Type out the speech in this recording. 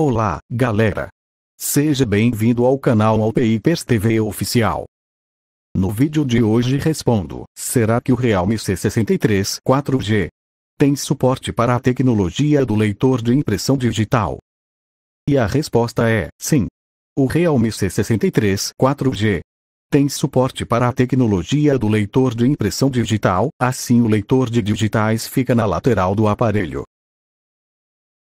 Olá, galera! Seja bem-vindo ao canal Alpeipers TV Oficial. No vídeo de hoje respondo, será que o Realme C63 4G tem suporte para a tecnologia do leitor de impressão digital? E a resposta é, sim. O Realme C63 4G tem suporte para a tecnologia do leitor de impressão digital, assim o leitor de digitais fica na lateral do aparelho.